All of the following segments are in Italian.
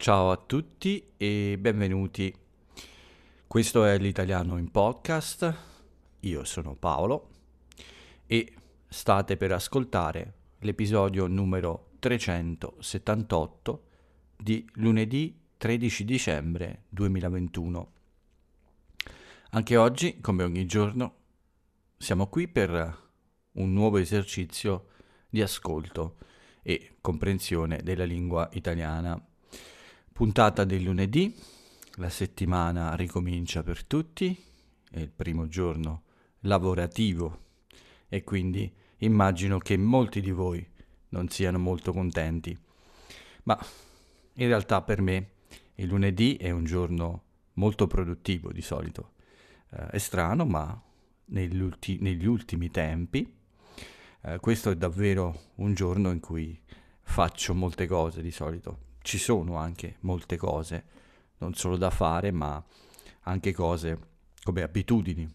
Ciao a tutti e benvenuti. Questo è l'italiano in podcast. Io sono Paolo e state per ascoltare l'episodio numero 378 di lunedì 13 dicembre 2021. Anche oggi, come ogni giorno, siamo qui per un nuovo esercizio di ascolto e comprensione della lingua italiana Puntata del lunedì, la settimana ricomincia per tutti, è il primo giorno lavorativo e quindi immagino che molti di voi non siano molto contenti, ma in realtà per me il lunedì è un giorno molto produttivo di solito. Eh, è strano, ma negli, negli ultimi tempi eh, questo è davvero un giorno in cui faccio molte cose di solito ci sono anche molte cose, non solo da fare, ma anche cose come abitudini.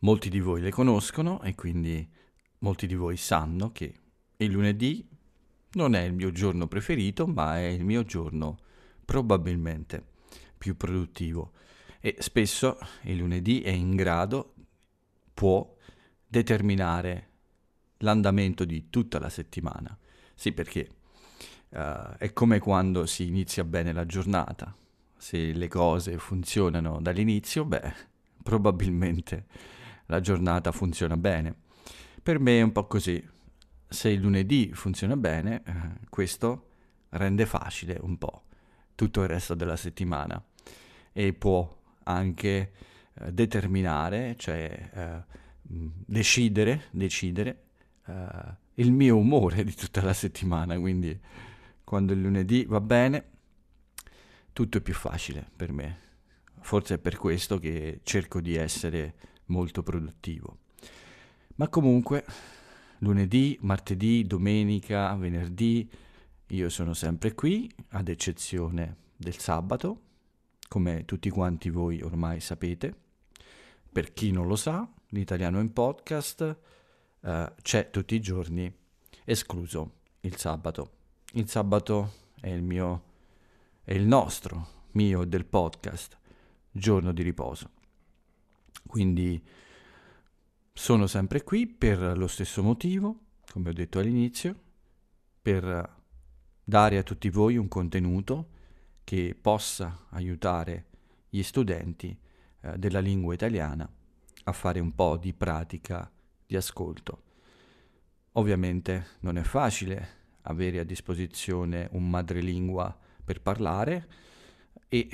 Molti di voi le conoscono e quindi molti di voi sanno che il lunedì non è il mio giorno preferito, ma è il mio giorno probabilmente più produttivo e spesso il lunedì è in grado, può determinare l'andamento di tutta la settimana. Sì, perché Uh, è come quando si inizia bene la giornata. Se le cose funzionano dall'inizio, beh, probabilmente la giornata funziona bene. Per me è un po' così. Se il lunedì funziona bene, eh, questo rende facile un po' tutto il resto della settimana e può anche eh, determinare, cioè eh, mm, decidere, decidere eh, il mio umore di tutta la settimana, quindi quando è lunedì va bene, tutto è più facile per me. Forse è per questo che cerco di essere molto produttivo. Ma comunque, lunedì, martedì, domenica, venerdì, io sono sempre qui, ad eccezione del sabato, come tutti quanti voi ormai sapete. Per chi non lo sa, l'italiano in podcast eh, c'è tutti i giorni, escluso il sabato. Il sabato è il mio, è il nostro, mio e del podcast, giorno di riposo. Quindi sono sempre qui per lo stesso motivo, come ho detto all'inizio, per dare a tutti voi un contenuto che possa aiutare gli studenti eh, della lingua italiana a fare un po' di pratica di ascolto. Ovviamente non è facile avere a disposizione un madrelingua per parlare e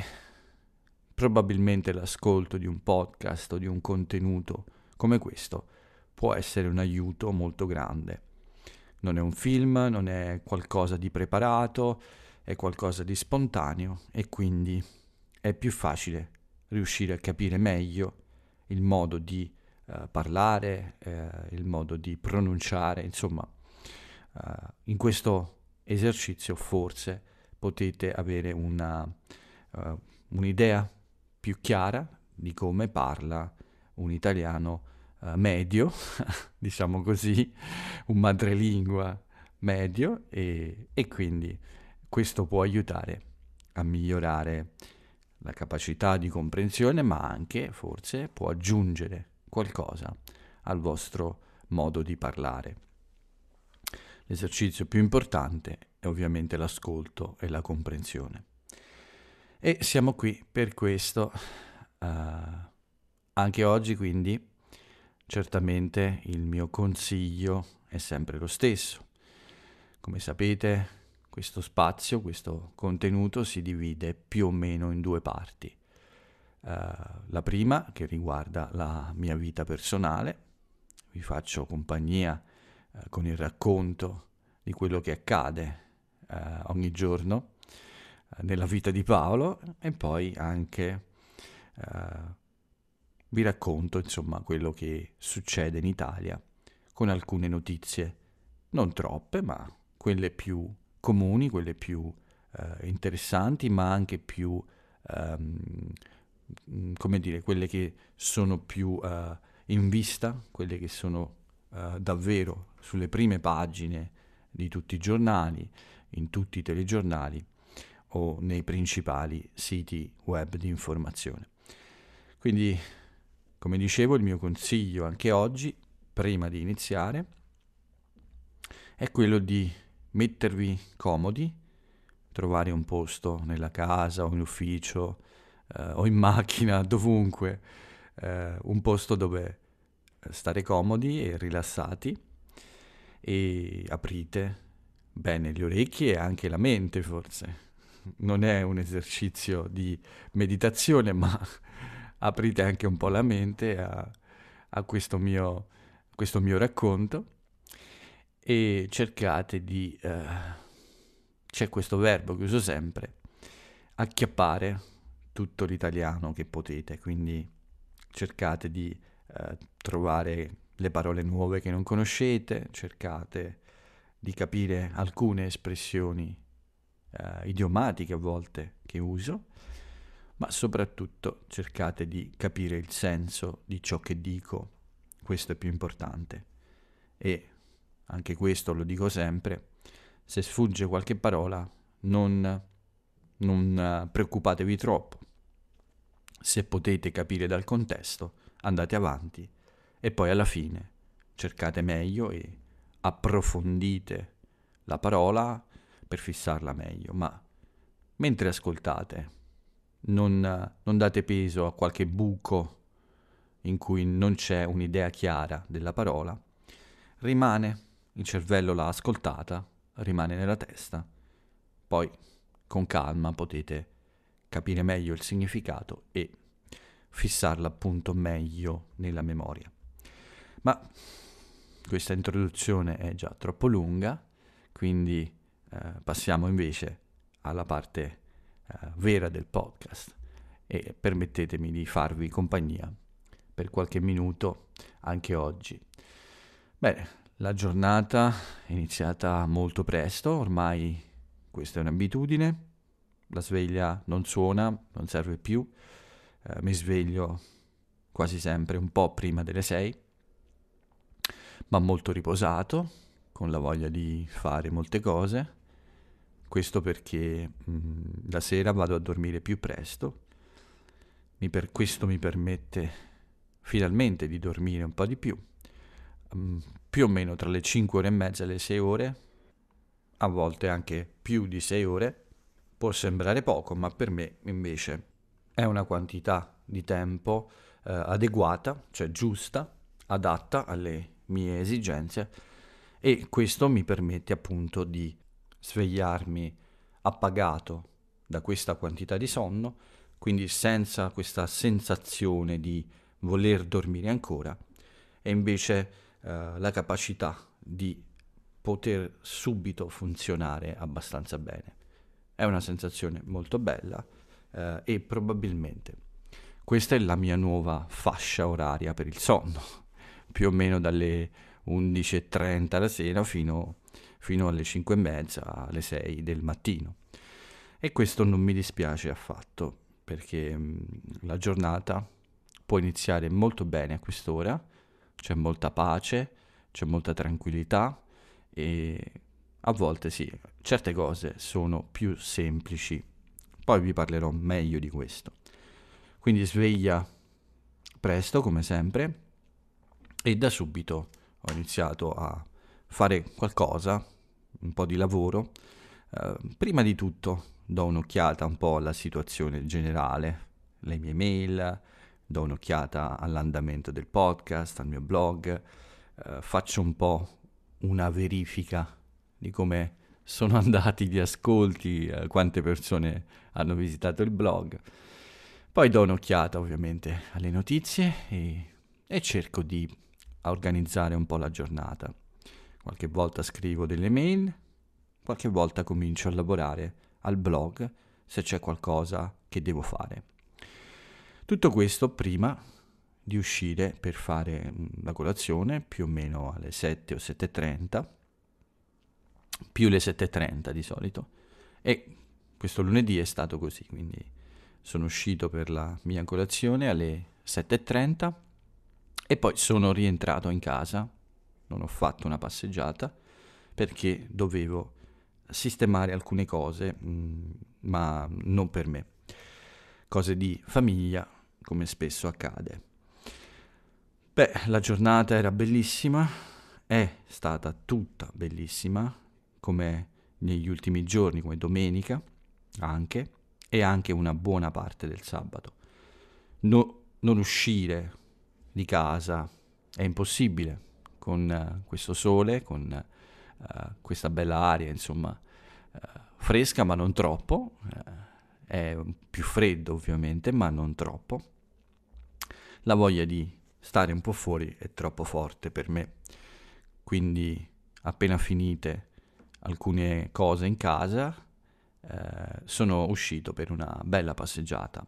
probabilmente l'ascolto di un podcast o di un contenuto come questo può essere un aiuto molto grande. Non è un film, non è qualcosa di preparato, è qualcosa di spontaneo e quindi è più facile riuscire a capire meglio il modo di eh, parlare, eh, il modo di pronunciare, insomma uh, in questo esercizio forse potete avere una, uh, un'idea più chiara di come parla un italiano uh, medio, diciamo così, un madrelingua medio e, e quindi questo può aiutare a migliorare la capacità di comprensione, ma anche forse può aggiungere qualcosa al vostro modo di parlare. L'esercizio più importante è ovviamente l'ascolto e la comprensione. E siamo qui per questo. Uh, anche oggi quindi certamente il mio consiglio è sempre lo stesso. Come sapete questo spazio, questo contenuto si divide più o meno in due parti. Uh, la prima che riguarda la mia vita personale, vi faccio compagnia eh, con il racconto di quello che accade eh, ogni giorno eh, nella vita di Paolo e poi anche eh, vi racconto insomma quello che succede in Italia con alcune notizie, non troppe, ma quelle più comuni, quelle più eh, interessanti, ma anche più, ehm, come dire, quelle che sono più eh, in vista, quelle che sono eh, davvero sulle prime pagine di tutti i giornali, in tutti i telegiornali o nei principali siti web di informazione. Quindi, come dicevo, il mio consiglio anche oggi, prima di iniziare, è quello di mettervi comodi, trovare un posto nella casa o in ufficio eh, o in macchina, dovunque, eh, un posto dove stare comodi e rilassati e aprite bene le orecchie e anche la mente forse. Non è un esercizio di meditazione, ma aprite anche un po' la mente a, a questo, mio, questo, mio, racconto e cercate di... Eh, c'è questo verbo che uso sempre, acchiappare tutto l'italiano che potete, quindi cercate di eh, trovare le parole nuove che non conoscete, cercate di capire alcune espressioni eh, idiomatiche a volte che uso, ma soprattutto cercate di capire il senso di ciò che dico, questo è più importante. E anche questo lo dico sempre, se sfugge qualche parola non, non eh, preoccupatevi troppo, se potete capire dal contesto, andate avanti e poi alla fine cercate meglio e approfondite la parola per fissarla meglio, ma mentre ascoltate non, non date peso a qualche buco in cui non c'è un'idea chiara della parola, rimane, il cervello l'ha ascoltata, rimane nella testa, poi con calma potete capire meglio il significato e fissarla appunto meglio nella memoria. Ma questa introduzione è già troppo lunga, quindi eh, passiamo invece alla parte eh, vera del podcast e permettetemi di farvi compagnia per qualche minuto anche oggi. Bene, la giornata è iniziata molto presto, ormai questa è un'abitudine, la sveglia non suona, non serve più, eh, mi sveglio quasi sempre un po' prima delle 6, ma molto riposato, con la voglia di fare molte cose. Questo perché mh, mm, la sera vado a dormire più presto, mi per, questo mi permette finalmente di dormire un po' di più, mh, mm, più o meno tra le 5 ore e mezza e le 6 ore, a volte anche più di 6 ore, può sembrare poco, ma per me invece è una quantità di tempo eh, adeguata, cioè giusta, adatta alle mie esigenze e questo mi permette appunto di svegliarmi appagato da questa quantità di sonno, quindi senza questa sensazione di voler dormire ancora e invece eh, la capacità di poter subito funzionare abbastanza bene. È una sensazione molto bella eh, e probabilmente questa è la mia nuova fascia oraria per il sonno, più o meno dalle 11.30 la sera fino, fino alle 5.30, alle 6 del mattino. E questo non mi dispiace affatto, perché mh, mm, la giornata può iniziare molto bene a quest'ora, c'è molta pace, c'è molta tranquillità e a volte sì, certe cose sono più semplici poi vi parlerò meglio di questo. Quindi sveglia presto, come sempre, e da subito ho iniziato a fare qualcosa, un po' di lavoro. Eh, prima di tutto do un'occhiata un po' alla situazione generale, le mie mail, do un'occhiata all'andamento del podcast, al mio blog, eh, faccio un po' una verifica di come sono andati gli ascolti, eh, quante persone hanno visitato il blog. Poi do un'occhiata ovviamente alle notizie e, e cerco di organizzare un po' la giornata. Qualche volta scrivo delle mail, qualche volta comincio a lavorare al blog se c'è qualcosa che devo fare. Tutto questo prima di uscire per fare mm, la colazione più o meno alle 7 o 7.30 più le 7.30 di solito. E questo lunedì è stato così, quindi sono uscito per la mia colazione alle 7.30 e poi sono rientrato in casa, non ho fatto una passeggiata perché dovevo sistemare alcune cose, mm, ma non per me, cose di famiglia come spesso accade. Beh, la giornata era bellissima, è stata tutta bellissima, come negli ultimi giorni, come domenica anche, e anche una buona parte del sabato. No, non uscire di casa è impossibile con uh, questo sole, con uh, questa bella aria, insomma, uh, fresca ma non troppo, è più freddo ovviamente, ma non troppo. La voglia di stare un po' fuori è troppo forte per me, quindi appena finite alcune cose in casa, eh, sono uscito per una bella passeggiata.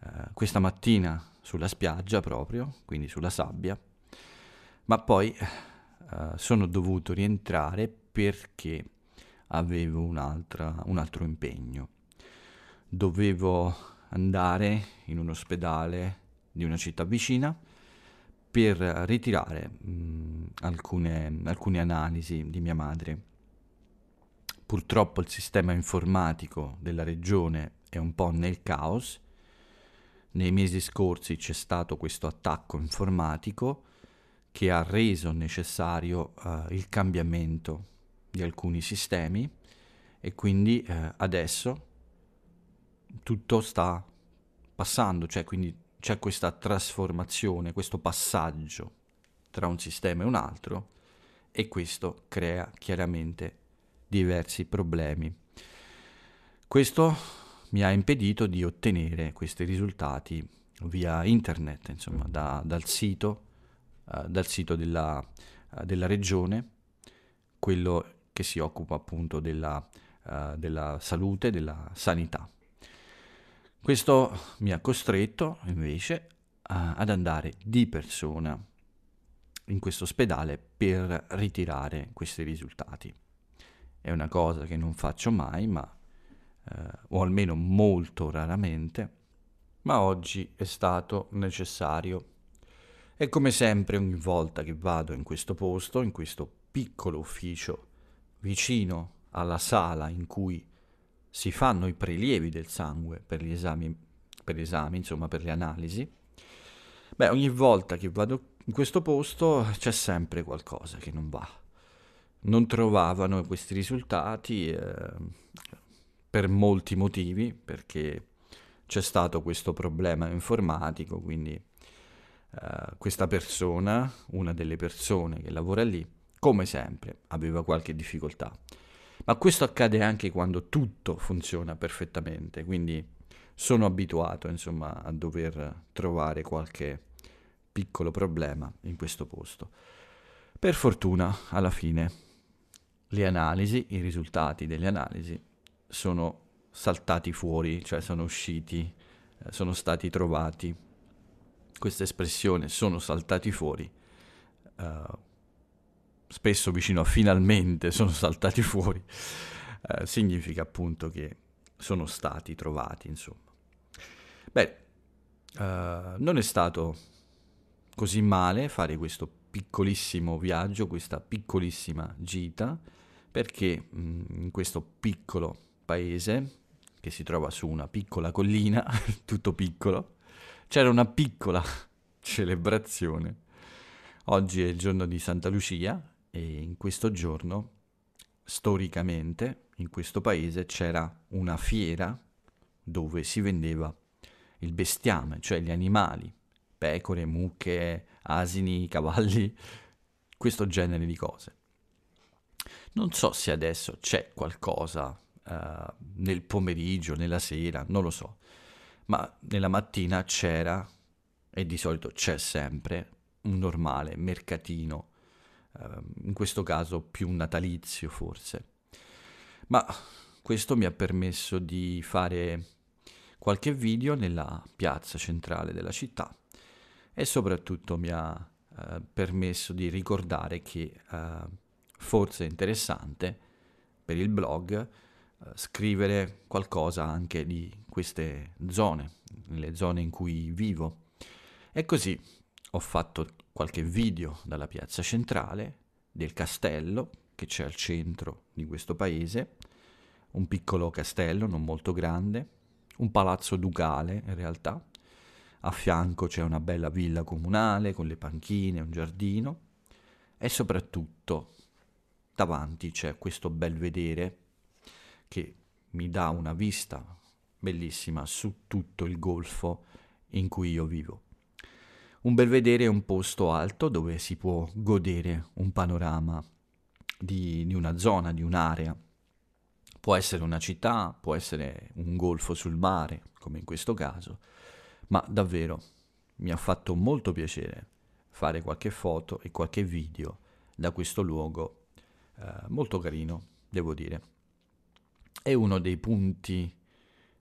Eh, questa mattina sulla spiaggia proprio, quindi sulla sabbia, ma poi eh, sono dovuto rientrare perché avevo un altro impegno. Dovevo andare in un ospedale di una città vicina per ritirare mh, mm, alcune, alcune analisi di mia madre Purtroppo il sistema informatico della regione è un po' nel caos. Nei mesi scorsi c'è stato questo attacco informatico che ha reso necessario eh, il cambiamento di alcuni sistemi e quindi eh, adesso tutto sta passando, cioè quindi c'è questa trasformazione, questo passaggio tra un sistema e un altro e questo crea chiaramente diversi problemi. Questo mi ha impedito di ottenere questi risultati via internet, insomma, da, dal sito, uh, dal sito della, uh, della, regione, quello che si occupa appunto della, uh, della salute, della sanità. Questo mi ha costretto invece ad andare di persona in questo ospedale per ritirare questi risultati è una cosa che non faccio mai, ma, eh, o almeno molto raramente, ma oggi è stato necessario. E come sempre ogni volta che vado in questo posto, in questo piccolo ufficio vicino alla sala in cui si fanno i prelievi del sangue per gli esami, per gli esami insomma per le analisi, beh ogni volta che vado in questo posto c'è sempre qualcosa che non va non trovavano questi risultati eh, per molti motivi, perché c'è stato questo problema informatico, quindi eh, questa persona, una delle persone che lavora lì, come sempre aveva qualche difficoltà. Ma questo accade anche quando tutto funziona perfettamente, quindi sono abituato insomma a dover trovare qualche piccolo problema in questo posto. Per fortuna, alla fine le analisi, i risultati delle analisi sono saltati fuori, cioè sono usciti, eh, sono stati trovati. Questa espressione sono saltati fuori, eh, spesso vicino a finalmente sono saltati fuori, eh, significa appunto che sono stati trovati, insomma. Bene, eh, non è stato così male fare questo piccolissimo viaggio, questa piccolissima gita perché mm, in questo piccolo paese, che si trova su una piccola collina, tutto piccolo, c'era una piccola celebrazione. Oggi è il giorno di Santa Lucia e in questo giorno, storicamente, in questo paese c'era una fiera dove si vendeva il bestiame, cioè gli animali, pecore, mucche, asini, cavalli, questo genere di cose. Non so se adesso c'è qualcosa eh, nel pomeriggio, nella sera, non lo so, ma nella mattina c'era, e di solito c'è sempre, un normale mercatino, eh, in questo caso più natalizio forse. Ma questo mi ha permesso di fare qualche video nella piazza centrale della città e soprattutto mi ha eh, permesso di ricordare che eh, forse interessante per il blog eh, scrivere qualcosa anche di queste zone, le zone in cui vivo. E così ho fatto qualche video dalla piazza centrale del castello che c'è al centro di questo paese, un piccolo castello non molto grande, un palazzo ducale in realtà, a fianco c'è una bella villa comunale con le panchine, un giardino e soprattutto davanti c'è questo bel vedere che mi dà una vista bellissima su tutto il golfo in cui io vivo. Un belvedere è un posto alto dove si può godere un panorama di, di una zona, di un'area. Può essere una città, può essere un golfo sul mare, come in questo caso, ma davvero mi ha fatto molto piacere fare qualche foto e qualche video da questo luogo eh, molto carino, devo dire. È uno dei punti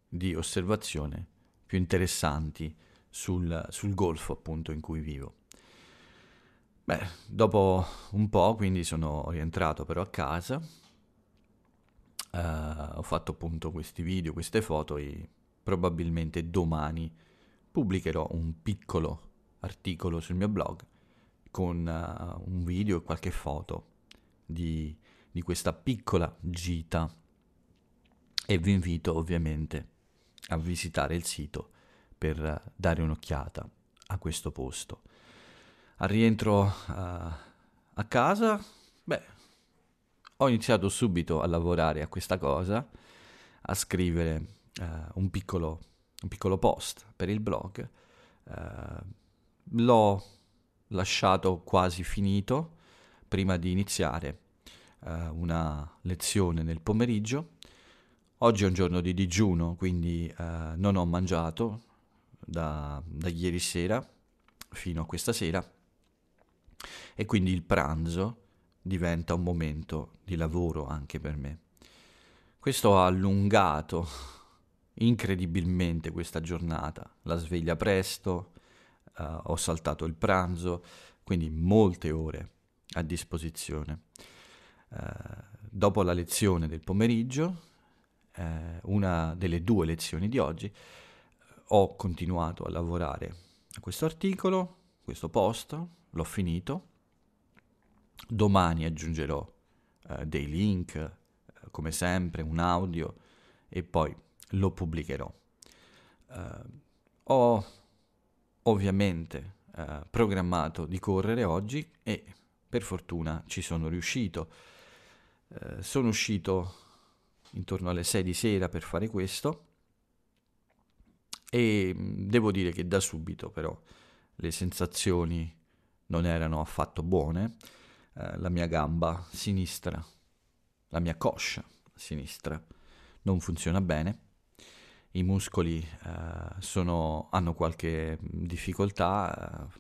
di osservazione più interessanti sul, sul golfo appunto in cui vivo. Beh, dopo un po' quindi sono rientrato però a casa, uh, ho fatto appunto questi video, queste foto e probabilmente domani pubblicherò un piccolo articolo sul mio blog con uh, un video e qualche foto di, di questa piccola gita e vi invito ovviamente a visitare il sito per eh, dare un'occhiata a questo posto. Al rientro uh, a casa, beh, ho iniziato subito a lavorare a questa cosa, a scrivere uh, un, piccolo, un, piccolo, post per il blog. Uh, l'ho lasciato quasi finito, prima di iniziare eh, una lezione nel pomeriggio. Oggi è un giorno di digiuno, quindi eh, non ho mangiato da, da ieri sera fino a questa sera e quindi il pranzo diventa un momento di lavoro anche per me. Questo ha allungato incredibilmente questa giornata, la sveglia presto, Uh, ho saltato il pranzo, quindi molte ore a disposizione. Eh, dopo la lezione del pomeriggio, eh, una delle due lezioni di oggi, ho continuato a lavorare a questo articolo, questo post, l'ho finito. Domani aggiungerò eh, dei link, eh, come sempre, un audio e poi lo pubblicherò. Eh, ho ovviamente eh, programmato di correre oggi e per fortuna ci sono riuscito. Eh, sono uscito intorno alle 6 di sera per fare questo e mm, devo dire che da subito però le sensazioni non erano affatto buone. Eh, la mia gamba sinistra, la mia coscia sinistra non funziona bene i muscoli eh, sono, hanno qualche mm, difficoltà, eh,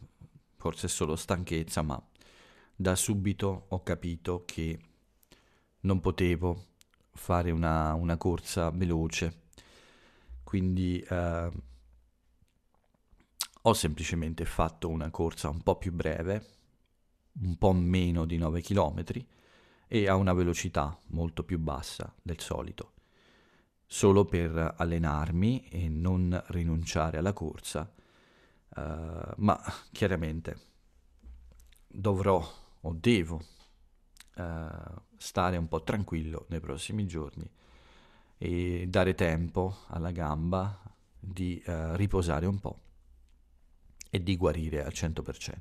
forse solo stanchezza, ma da subito ho capito che non potevo fare una, una corsa veloce, quindi eh, ho semplicemente fatto una corsa un po' più breve, un po' meno di 9 km e a una velocità molto più bassa del solito, solo per allenarmi e non rinunciare alla corsa, eh, ma chiaramente dovrò o devo eh, stare un po' tranquillo nei prossimi giorni e dare tempo alla gamba di eh, riposare un po' e di guarire al 100%.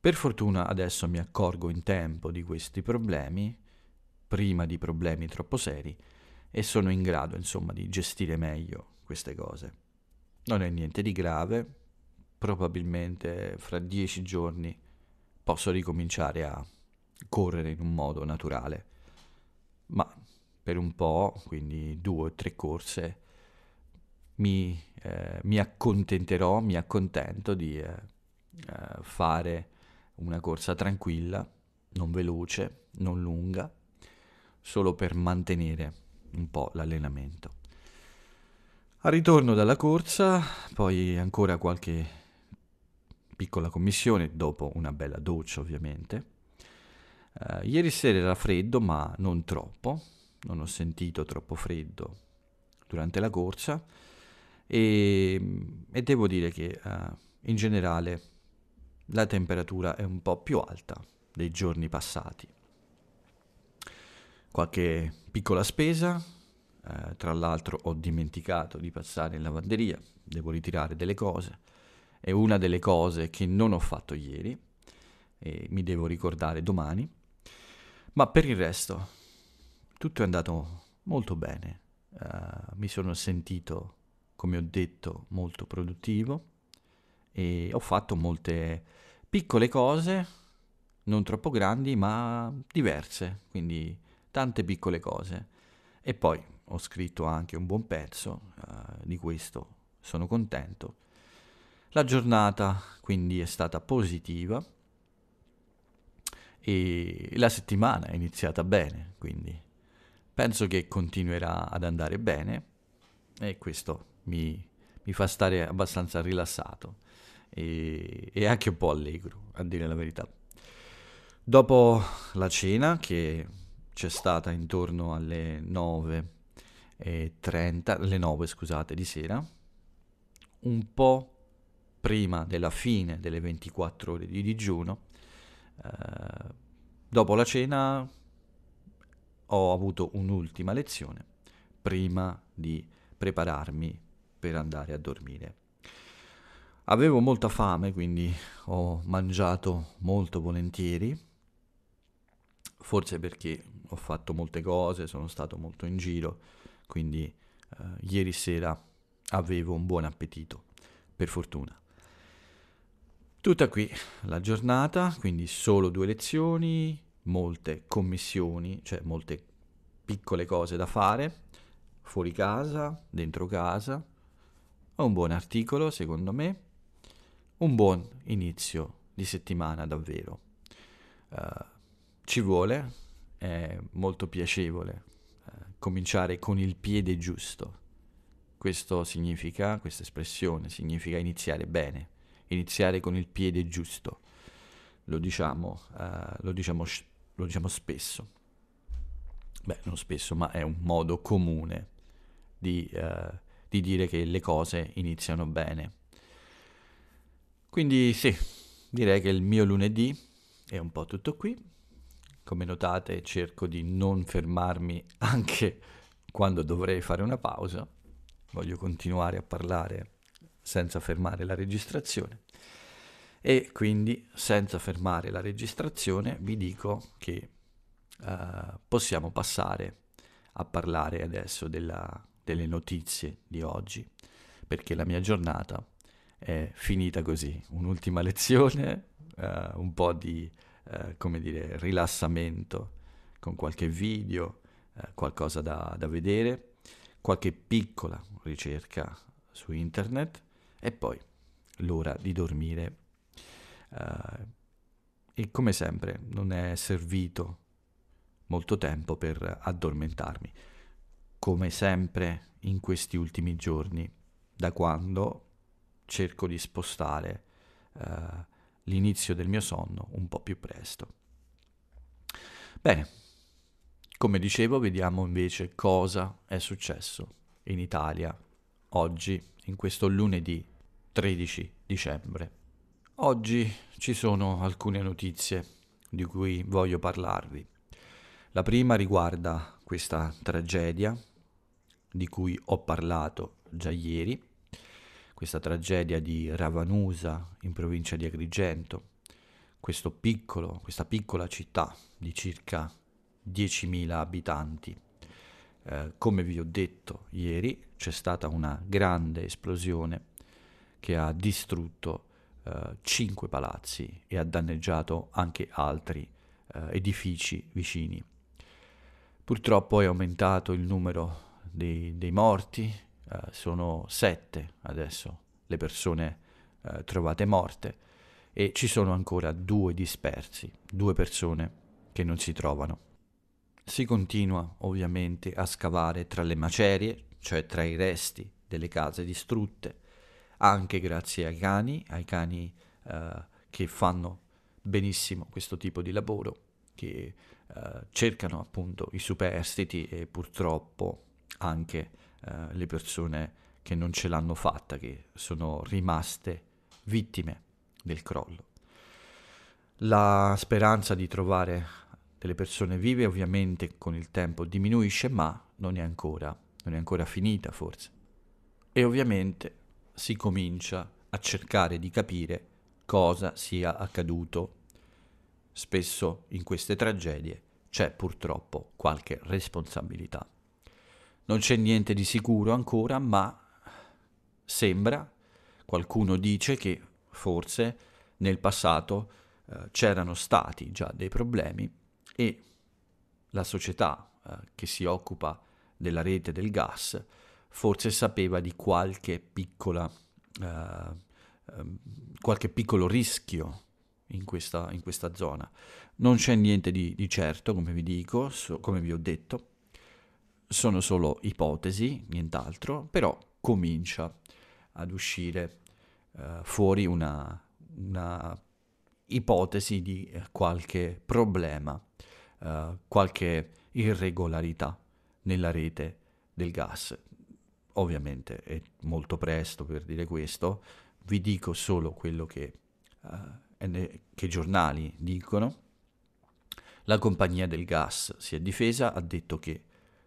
Per fortuna adesso mi accorgo in tempo di questi problemi, prima di problemi troppo seri, e sono in grado insomma di gestire meglio queste cose. Non è niente di grave, probabilmente fra dieci giorni posso ricominciare a correre in un modo naturale. Ma per un po', quindi due o tre corse, mi, eh, mi accontenterò, mi accontento di eh, eh fare una corsa tranquilla, non veloce, non lunga, solo per mantenere un po' l'allenamento. Al ritorno dalla corsa, poi ancora qualche piccola commissione, dopo una bella doccia ovviamente. Uh, ieri sera era freddo, ma non troppo, non ho sentito troppo freddo durante la corsa e, mm, e devo dire che uh, in generale la temperatura è un po' più alta dei giorni passati. Qualche piccola spesa, uh, tra l'altro ho dimenticato di passare in lavanderia, devo ritirare delle cose è una delle cose che non ho fatto ieri e mi devo ricordare domani, ma per il resto tutto è andato molto bene, uh, mi sono sentito, come ho detto, molto produttivo e ho fatto molte piccole cose, non troppo grandi, ma diverse, quindi tante piccole cose. E poi ho scritto anche un buon pezzo, uh, di questo sono contento la giornata quindi è stata positiva e la settimana è iniziata bene, quindi penso che continuerà ad andare bene e questo mi, mi fa stare abbastanza rilassato e, e anche un po' allegro, a dire la verità. Dopo la cena che c'è stata intorno alle 9.30, alle 9 scusate, di sera, un po' prima della fine delle 24 ore di digiuno. Eh, dopo la cena ho avuto un'ultima lezione prima di prepararmi per andare a dormire. Avevo molta fame, quindi ho mangiato molto volentieri, forse perché ho fatto molte cose, sono stato molto in giro, quindi eh, ieri sera avevo un buon appetito, per fortuna. Tutta qui la giornata, quindi solo due lezioni, molte commissioni, cioè molte piccole cose da fare, fuori casa, dentro casa, un buon articolo secondo me, un buon inizio di settimana davvero. Uh, ci vuole, è molto piacevole uh, cominciare con il piede giusto. Questo significa, questa espressione significa iniziare bene iniziare con il piede giusto. Lo diciamo, uh, lo diciamo, lo diciamo spesso. Beh, non spesso, ma è un modo comune di, uh, di dire che le cose iniziano bene. Quindi sì, direi che il mio lunedì è un po' tutto qui. Come notate cerco di non fermarmi anche quando dovrei fare una pausa. Voglio continuare a parlare senza fermare la registrazione. E quindi, senza fermare la registrazione, vi dico che eh, possiamo passare a parlare adesso della, delle notizie di oggi, perché la mia giornata è finita così. Un'ultima lezione, eh, un po' di, eh, come dire, rilassamento con qualche video, eh, qualcosa da, da vedere, qualche piccola ricerca su internet e poi l'ora di dormire. Uh, e come sempre non è servito molto tempo per addormentarmi. Come sempre in questi ultimi giorni, da quando cerco di spostare uh, l'inizio del mio sonno un po' più presto. Bene, come dicevo, vediamo invece cosa è successo in Italia oggi, in questo lunedì 13 dicembre. Oggi ci sono alcune notizie di cui voglio parlarvi. La prima riguarda questa tragedia di cui ho parlato già ieri, questa tragedia di Ravanusa in provincia di Agrigento, piccolo, questa piccola città di circa 10.000 abitanti. Eh, come vi ho detto ieri c'è stata una grande esplosione che ha distrutto eh, cinque palazzi e ha danneggiato anche altri eh, edifici vicini. Purtroppo è aumentato il numero dei, dei morti, eh, sono sette adesso le persone eh, trovate morte e ci sono ancora due dispersi, due persone che non si trovano. Si continua ovviamente a scavare tra le macerie, cioè tra i resti delle case distrutte, anche grazie ai cani, ai cani eh, che fanno benissimo questo tipo di lavoro, che eh, cercano appunto i superstiti e purtroppo anche eh, le persone che non ce l'hanno fatta, che sono rimaste vittime del crollo. La speranza di trovare delle persone vive ovviamente con il tempo diminuisce, ma non è ancora, non è ancora finita forse. E ovviamente si comincia a cercare di capire cosa sia accaduto. Spesso in queste tragedie c'è purtroppo qualche responsabilità. Non c'è niente di sicuro ancora, ma sembra, qualcuno dice che forse nel passato eh, c'erano stati già dei problemi e la società eh, che si occupa della rete del gas forse sapeva di qualche piccola, eh, ehm, qualche piccolo rischio in questa, in questa, zona. Non c'è niente di, di certo, come vi dico, so, come vi ho detto, sono solo ipotesi, nient'altro, però comincia ad uscire eh, fuori una, una, ipotesi di eh, qualche problema, eh, qualche irregolarità nella rete del gas ovviamente è molto presto per dire questo, vi dico solo quello che, uh, che i giornali dicono. La compagnia del gas si è difesa, ha detto che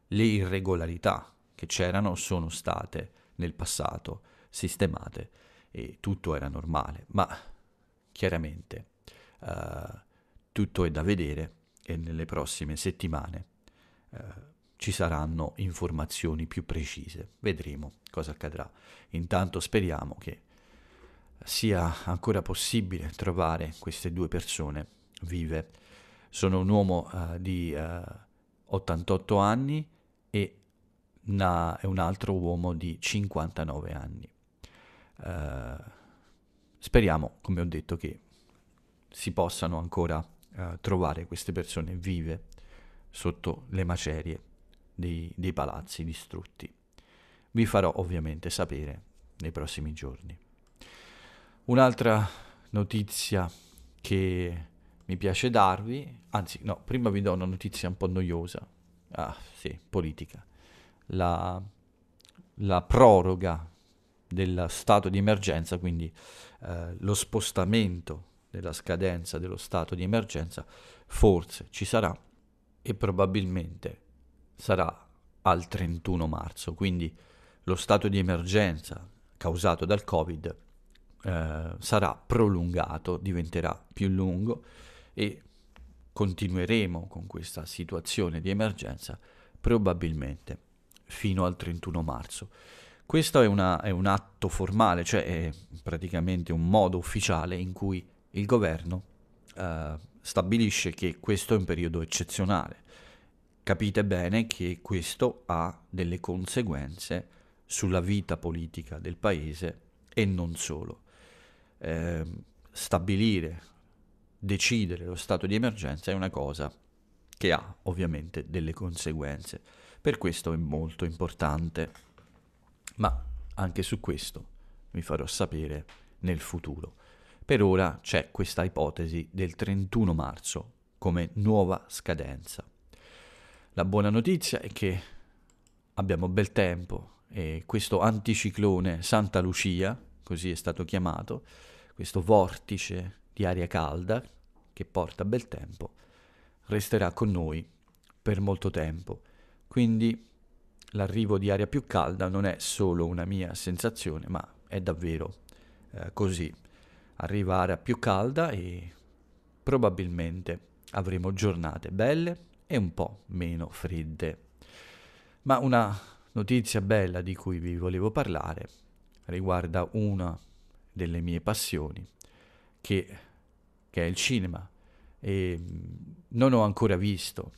le irregolarità che c'erano sono state nel passato sistemate e tutto era normale, ma chiaramente uh, tutto è da vedere e nelle prossime settimane uh, ci saranno informazioni più precise. Vedremo cosa accadrà. Intanto speriamo che sia ancora possibile trovare queste due persone vive. Sono un uomo uh, di uh, eh, 88 anni e una, un altro uomo di 59 anni. Uh, speriamo, come ho detto, che si possano ancora trovare queste persone vive sotto le macerie dei, dei palazzi distrutti. Vi farò ovviamente sapere nei prossimi giorni. Un'altra notizia che mi piace darvi, anzi no, prima vi do una notizia un po' noiosa, ah sì, politica, la, la proroga dello stato di emergenza, quindi eh, lo spostamento della scadenza dello stato di emergenza, forse ci sarà e probabilmente sarà al 31 marzo, quindi lo stato di emergenza causato dal Covid eh, sarà prolungato, diventerà più lungo e continueremo con questa situazione di emergenza probabilmente fino al 31 marzo. Questo è, una, è un atto formale, cioè è praticamente un modo ufficiale in cui il governo eh, stabilisce che questo è un periodo eccezionale capite bene che questo ha delle conseguenze sulla vita politica del paese e non solo. Eh, stabilire, decidere lo stato di emergenza è una cosa che ha ovviamente delle conseguenze. Per questo è molto importante, ma anche su questo vi farò sapere nel futuro. Per ora c'è questa ipotesi del 31 marzo come nuova scadenza. La buona notizia è che abbiamo bel tempo e questo anticiclone Santa Lucia, così è stato chiamato, questo vortice di aria calda che porta bel tempo, resterà con noi per molto tempo. Quindi l'arrivo di aria più calda non è solo una mia sensazione, ma è davvero eh, così. Arriva aria più calda e probabilmente avremo giornate belle e un po' meno fredde. Ma una notizia bella di cui vi volevo parlare riguarda una delle mie passioni, che, che è il cinema. E non ho ancora visto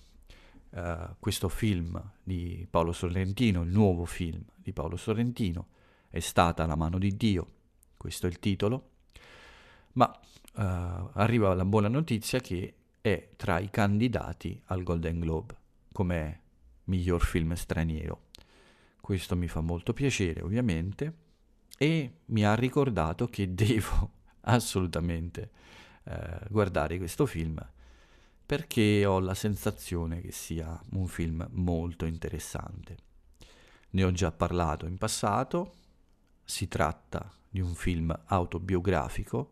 uh, questo film di Paolo Sorrentino, il nuovo film di Paolo Sorrentino, è stata La mano di Dio, questo è il titolo, ma uh, arriva la buona notizia che è tra i candidati al Golden Globe come miglior film straniero. Questo mi fa molto piacere ovviamente e mi ha ricordato che devo assolutamente eh, guardare questo film perché ho la sensazione che sia un film molto interessante. Ne ho già parlato in passato, si tratta di un film autobiografico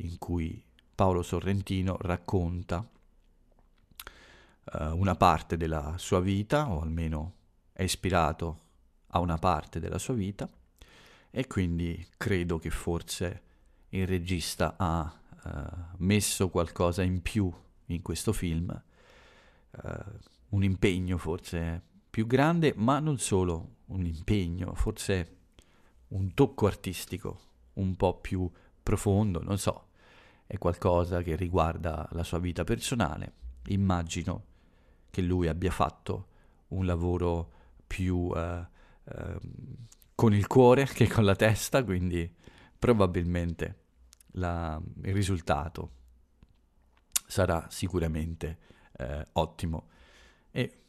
in cui Paolo Sorrentino racconta eh, una parte della sua vita, o almeno è ispirato a una parte della sua vita, e quindi credo che forse il regista ha eh, messo qualcosa in più in questo film, eh, un impegno forse più grande, ma non solo un impegno, forse un tocco artistico un po' più profondo, non so, è qualcosa che riguarda la sua vita personale, immagino che lui abbia fatto un lavoro più eh, eh, con il cuore che con la testa, quindi probabilmente la, il risultato sarà sicuramente eh, ottimo e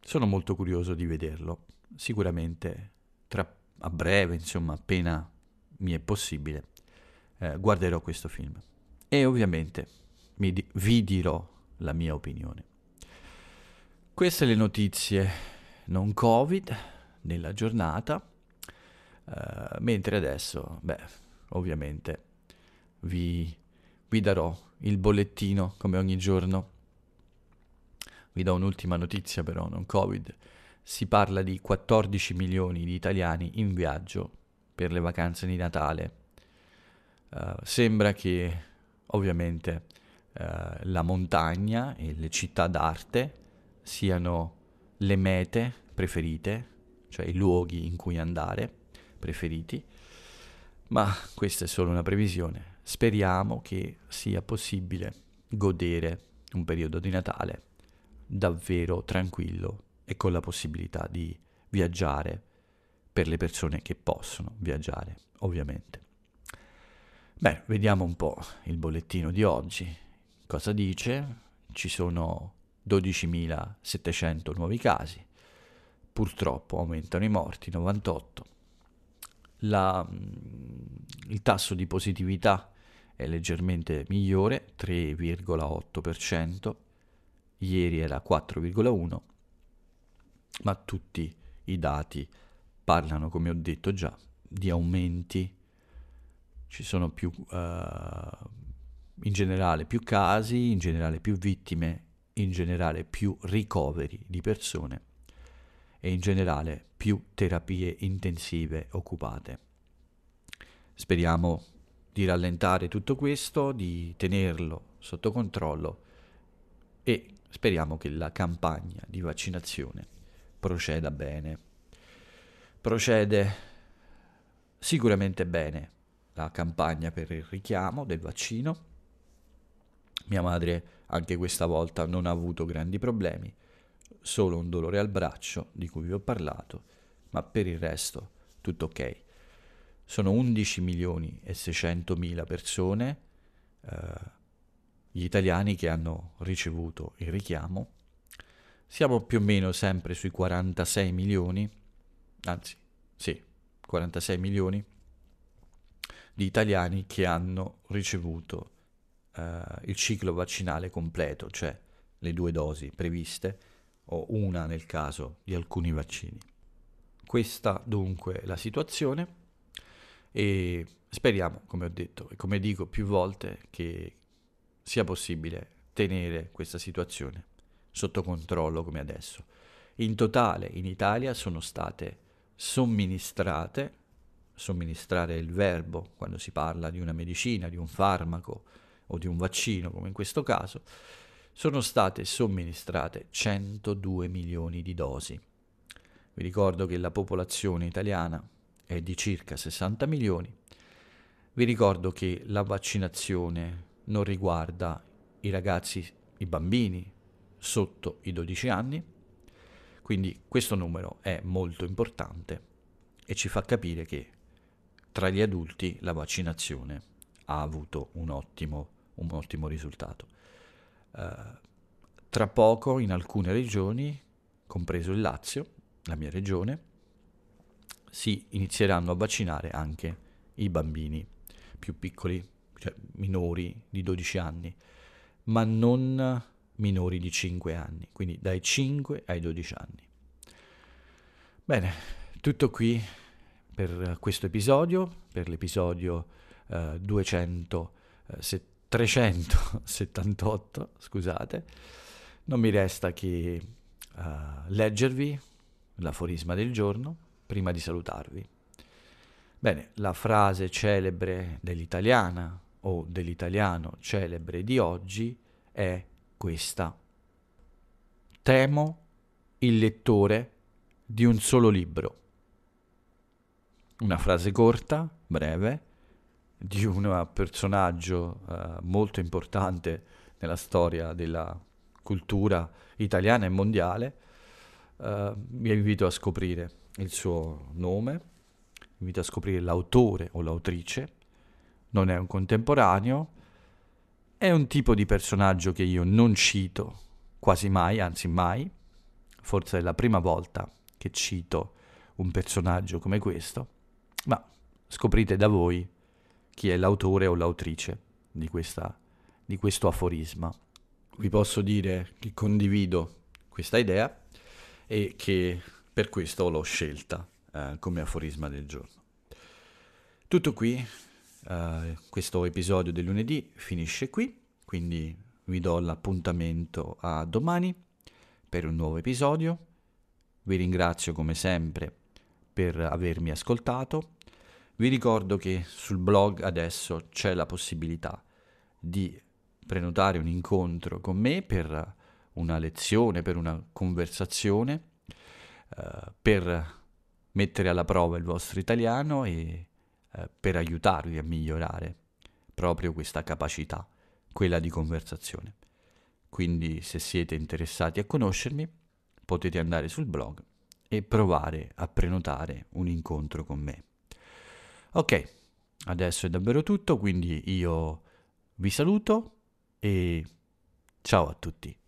sono molto curioso di vederlo, sicuramente tra, a breve, insomma, appena mi è possibile eh, guarderò questo film. E ovviamente di- vi dirò la mia opinione. Queste le notizie non Covid nella giornata, eh, mentre adesso, beh, ovviamente vi, vi darò il bollettino come ogni giorno. Vi do un'ultima notizia però, non Covid. Si parla di 14 milioni di italiani in viaggio per le vacanze di Natale eh, sembra che ovviamente uh, la montagna e le città d'arte siano le mete preferite, cioè i luoghi in cui andare preferiti, ma questa è solo una previsione. Speriamo che sia possibile godere un periodo di Natale davvero tranquillo e con la possibilità di viaggiare per le persone che possono viaggiare, ovviamente. Beh, vediamo un po' il bollettino di oggi. Cosa dice? Ci sono 12.700 nuovi casi. Purtroppo aumentano i morti, 98. La, mm, il tasso di positività è leggermente migliore, 3,8%, ieri era 4,1%, ma tutti i dati parlano, come ho detto già, di aumenti ci sono più, uh, in generale più casi, in generale più vittime, in generale più ricoveri di persone e in generale più terapie intensive occupate. Speriamo di rallentare tutto questo, di tenerlo sotto controllo e speriamo che la campagna di vaccinazione proceda bene. Procede sicuramente bene la campagna per il richiamo del vaccino. Mia madre anche questa volta non ha avuto grandi problemi, solo un dolore al braccio di cui vi ho parlato, ma per il resto tutto ok. Sono 11 milioni e 600 mila persone, eh, gli italiani che hanno ricevuto il richiamo. Siamo più o meno sempre sui 46 milioni, anzi sì, 46 milioni di italiani che hanno ricevuto eh, il ciclo vaccinale completo, cioè le due dosi previste o una nel caso di alcuni vaccini. Questa dunque è la situazione e speriamo, come ho detto e come dico più volte, che sia possibile tenere questa situazione sotto controllo come adesso. In totale in Italia sono state somministrate somministrare il verbo quando si parla di una medicina, di un farmaco o di un vaccino, come in questo caso, sono state somministrate 102 milioni di dosi. Vi ricordo che la popolazione italiana è di circa 60 milioni. Vi ricordo che la vaccinazione non riguarda i ragazzi, i bambini sotto i 12 anni, quindi questo numero è molto importante e ci fa capire che tra gli adulti la vaccinazione ha avuto un ottimo, un ottimo risultato. Uh, tra poco in alcune regioni, compreso il Lazio, la mia regione, si inizieranno a vaccinare anche i bambini più piccoli, cioè minori di 12 anni, ma non minori di 5 anni, quindi dai 5 ai 12 anni. Bene, tutto qui per eh, questo episodio, per l'episodio eh, 200, eh, se, 378, scusate. Non mi resta che uh, leggervi l'aforisma del giorno prima di salutarvi. Bene, la frase celebre dell'italiana o dell'italiano celebre di oggi è questa. Temo il lettore di un solo libro una frase corta, breve, di un personaggio eh, molto importante nella storia della cultura italiana e mondiale. Eh, vi invito a scoprire il suo nome, vi invito a scoprire l'autore o l'autrice. Non è un contemporaneo, è un tipo di personaggio che io non cito quasi mai, anzi mai. Forse è la prima volta che cito un personaggio come questo ma scoprite da voi chi è l'autore o l'autrice di, questa, di questo aforisma. Vi posso dire che condivido questa idea e che per questo l'ho scelta eh, come aforisma del giorno. Tutto qui, eh, questo episodio del lunedì finisce qui, quindi vi do l'appuntamento a domani per un nuovo episodio. Vi ringrazio come sempre per avermi ascoltato. Vi ricordo che sul blog adesso c'è la possibilità di prenotare un incontro con me per una lezione, per una conversazione, eh, per mettere alla prova il vostro italiano e eh, per aiutarvi a migliorare proprio questa capacità, quella di conversazione. Quindi se siete interessati a conoscermi potete andare sul blog e provare a prenotare un incontro con me. Ok, adesso è davvero tutto, quindi io vi saluto e ciao a tutti.